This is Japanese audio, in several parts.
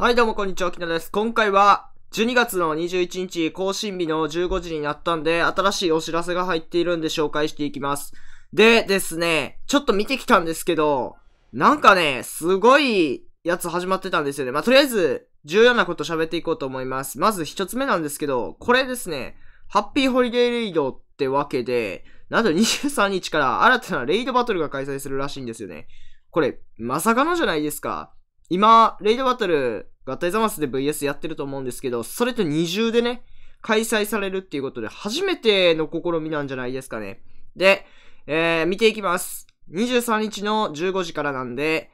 はい、どうもこんにちは、きなです。今回は、12月の21日、更新日の15時になったんで、新しいお知らせが入っているんで紹介していきます。でですね、ちょっと見てきたんですけど、なんかね、すごいやつ始まってたんですよね。まあ、とりあえず、重要なこと喋っていこうと思います。まず一つ目なんですけど、これですね、ハッピーホリデーレイドってわけで、なんと23日から新たなレイドバトルが開催するらしいんですよね。これ、まさかのじゃないですか。今、レイドバトル、合体ザマスで VS やってると思うんですけど、それと二重でね、開催されるっていうことで、初めての試みなんじゃないですかね。で、えー、見ていきます。23日の15時からなんで、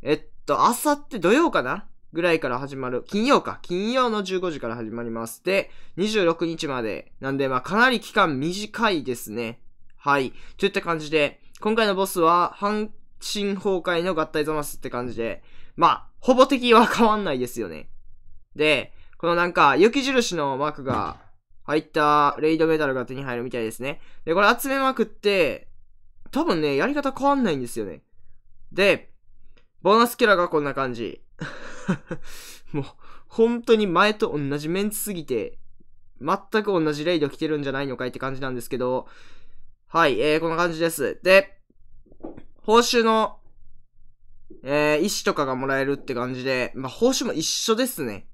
えっと、あさって土曜かなぐらいから始まる。金曜か。金曜の15時から始まります。で、26日まで。なんで、まあ、かなり期間短いですね。はい。といった感じで、今回のボスは、半身崩壊の合体ザマスって感じで、まあ、ほぼ敵は変わんないですよね。で、このなんか、雪印のマークが入ったレイドメダルが手に入るみたいですね。で、これ集めまくって、多分ね、やり方変わんないんですよね。で、ボーナスキャラがこんな感じ。もう、本当に前と同じメンツすぎて、全く同じレイド来てるんじゃないのかいって感じなんですけど、はい、えー、こんな感じです。で、報酬のえー、石とかがもらえるって感じで、まあ、報酬も一緒ですね。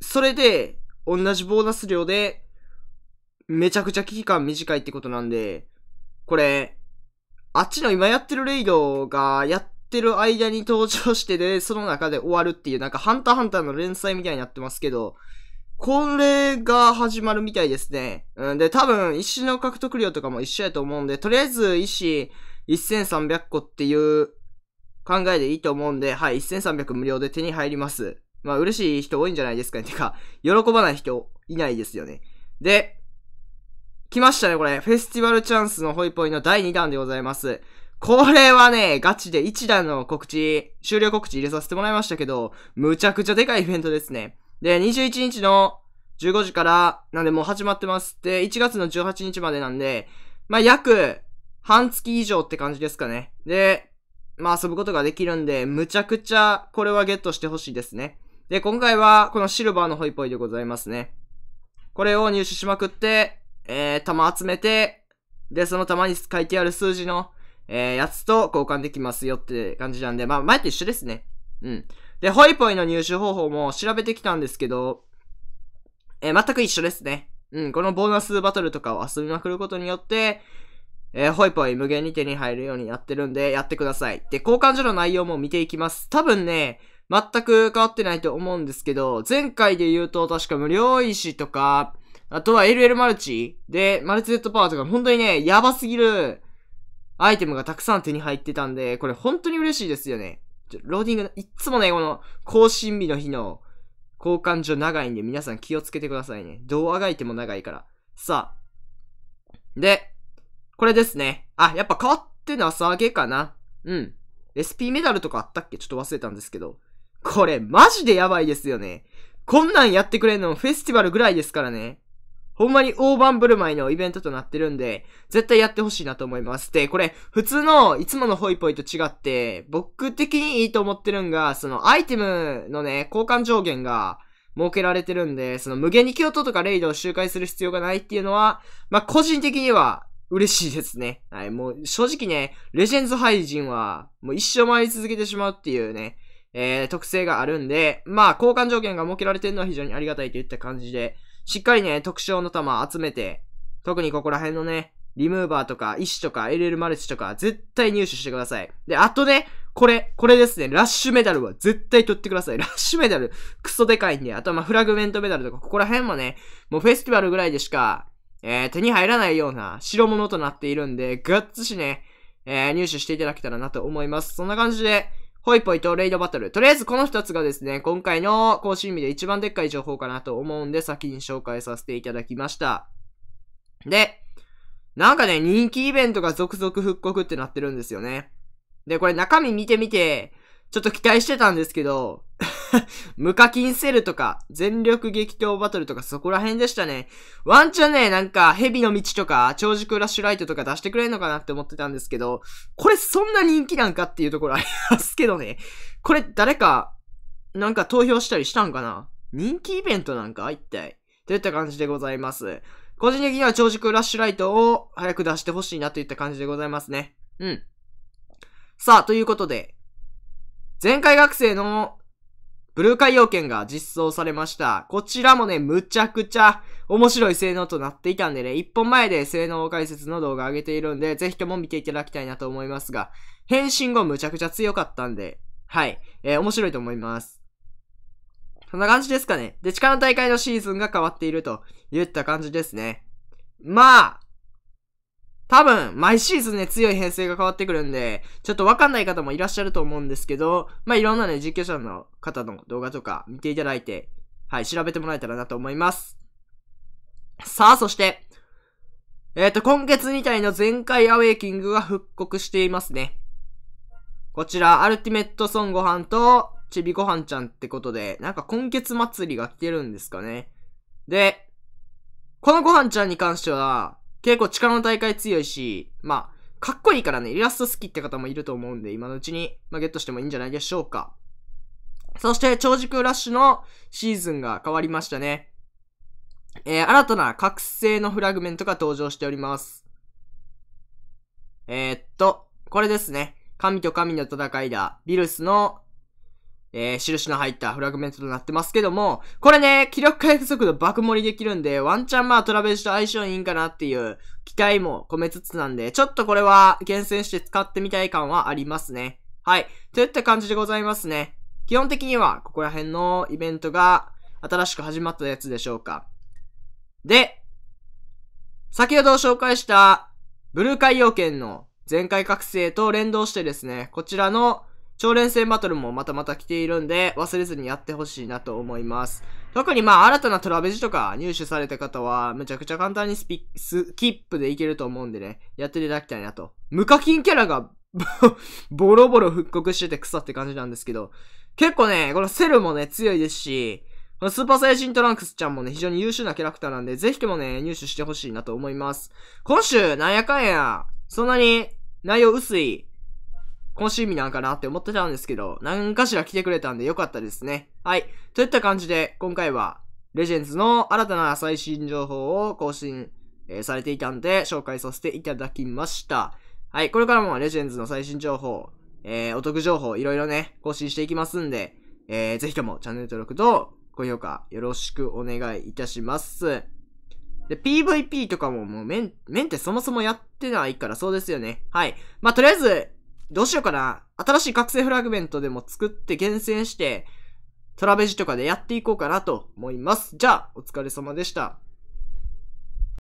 それで、同じボーナス量で、めちゃくちゃ危機感短いってことなんで、これ、あっちの今やってるレイドがやってる間に登場してで、その中で終わるっていう、なんかハンターハンターの連載みたいになってますけど、これが始まるみたいですね。うん、で、多分、石の獲得量とかも一緒やと思うんで、とりあえず石1300個っていう考えでいいと思うんで、はい、1300無料で手に入ります。まあ、嬉しい人多いんじゃないですかね。てか、喜ばない人いないですよね。で、来ましたね、これ。フェスティバルチャンスのホイポイの第2弾でございます。これはね、ガチで1弾の告知、終了告知入れさせてもらいましたけど、むちゃくちゃでかいイベントですね。で、21日の15時から、なんでもう始まってます。で、1月の18日までなんで、まあ、約、半月以上って感じですかね。で、まあ遊ぶことができるんで、むちゃくちゃこれはゲットしてほしいですね。で、今回はこのシルバーのホイポイでございますね。これを入手しまくって、えー、玉集めて、で、その玉に書いてある数字の、えー、やつと交換できますよって感じなんで、まあ前と一緒ですね。うん。で、ホイポイの入手方法も調べてきたんですけど、えー、全く一緒ですね。うん、このボーナスバトルとかを遊びまくることによって、えー、ホイポイ無限に手に入るようにやってるんで、やってください。で、交換所の内容も見ていきます。多分ね、全く変わってないと思うんですけど、前回で言うと確か無料石とか、あとは LL マルチで、マルチネッドパワーとか、本当にね、やばすぎるアイテムがたくさん手に入ってたんで、これ本当に嬉しいですよね。ちょローディング、いっつもね、この更新日の日の交換所長いんで皆さん気をつけてくださいね。動画がいても長いから。さあ。で、これですね。あ、やっぱ変わってなさげかな。うん。SP メダルとかあったっけちょっと忘れたんですけど。これ、マジでやばいですよね。こんなんやってくれんのフェスティバルぐらいですからね。ほんまに大盤振る舞いのイベントとなってるんで、絶対やってほしいなと思います。で、これ、普通のいつものホイポイと違って、僕的にいいと思ってるんが、そのアイテムのね、交換上限が設けられてるんで、その無限に京都とかレイドを周回する必要がないっていうのは、まあ、個人的には嬉しいですね。はい、もう正直ね、レジェンズ廃人は、もう一生回り続けてしまうっていうね、えー、特性があるんで、まあ、交換条件が設けられてるのは非常にありがたいといった感じで、しっかりね、特徴の弾集めて、特にここら辺のね、リムーバーとか、石とか、LL マルチとか、絶対入手してください。で、あとね、これ、これですね、ラッシュメダルは絶対取ってください。ラッシュメダル、クソでかいんで、あとまあフラグメントメダルとか、ここら辺もね、もうフェスティバルぐらいでしかえー、手に入らないような代物となっているんで、がっつしね、えー、入手していただけたらなと思います。そんな感じで、ホイポイとレイドバトル。とりあえずこの2つがですね、今回の更新日で一番でっかい情報かなと思うんで、先に紹介させていただきました。で、なんかね、人気イベントが続々復刻ってなってるんですよね。で、これ中身見てみて、ちょっと期待してたんですけど 無課金セルとか、全力激闘バトルとかそこら辺でしたね。ワンチャンね、なんか、蛇の道とか、超熟ラッシュライトとか出してくれんのかなって思ってたんですけど、これそんな人気なんかっていうところありますけどね。これ誰か、なんか投票したりしたんかな人気イベントなんか一体。といった感じでございます。個人的には超熟ラッシュライトを早く出してほしいなといった感じでございますね。うん。さあ、ということで、前回学生のブルー海洋券が実装されました。こちらもね、むちゃくちゃ面白い性能となっていたんでね、一本前で性能解説の動画上げているんで、ぜひとも見ていただきたいなと思いますが、変身後むちゃくちゃ強かったんで、はい、えー、面白いと思います。そんな感じですかね。で、地下の大会のシーズンが変わっていると言った感じですね。まあ、多分、毎シーズンね、強い編成が変わってくるんで、ちょっとわかんない方もいらっしゃると思うんですけど、まあ、いろんなね、実況者の方の動画とか見ていただいて、はい、調べてもらえたらなと思います。さあ、そして、えっ、ー、と、今月2体の全開アウェイキングが復刻していますね。こちら、アルティメットソンご飯と、ちびご飯ちゃんってことで、なんか今月祭りが来てるんですかね。で、このご飯ちゃんに関しては、結構力の大会強いし、まあ、かっこいいからね、イラスト好きって方もいると思うんで、今のうちに、まあ、ゲットしてもいいんじゃないでしょうか。そして、超軸ラッシュのシーズンが変わりましたね。えー、新たな覚醒のフラグメントが登場しております。えー、っと、これですね。神と神の戦いだ。ビルスのえー、印の入ったフラグメントとなってますけども、これね、気力回復速度爆盛りできるんで、ワンチャンまあトラベルと相性いいんかなっていう期待も込めつつなんで、ちょっとこれは厳選して使ってみたい感はありますね。はい。といった感じでございますね。基本的には、ここら辺のイベントが新しく始まったやつでしょうか。で、先ほど紹介した、ブルー海洋圏の全開覚醒と連動してですね、こちらの超連戦バトルもまたまた来ているんで、忘れずにやってほしいなと思います。特にまあ、新たなトラベジとか入手された方は、めちゃくちゃ簡単にスピ、スキップでいけると思うんでね、やっていただきたいなと。無課金キャラが ボロボロ復刻してて草って感じなんですけど、結構ね、このセルもね、強いですし、このスーパーサイジントランクスちゃんもね、非常に優秀なキャラクターなんで、ぜひともね、入手してほしいなと思います。今週、なんやかんや、そんなに内容薄い今週日なんかなって思ってたんですけど、何かしら来てくれたんでよかったですね。はい。といった感じで、今回は、レジェンズの新たな最新情報を更新、えー、されていたんで、紹介させていただきました。はい。これからもレジェンズの最新情報、えー、お得情報、いろいろね、更新していきますんで、えー、ぜひともチャンネル登録と高評価よろしくお願いいたします。で、PVP とかももうメン、メンってそもそもやってないからそうですよね。はい。まあ、とりあえず、どうしようかな。新しい覚醒フラグメントでも作って厳選して、トラベジとかでやっていこうかなと思います。じゃあ、お疲れ様でした。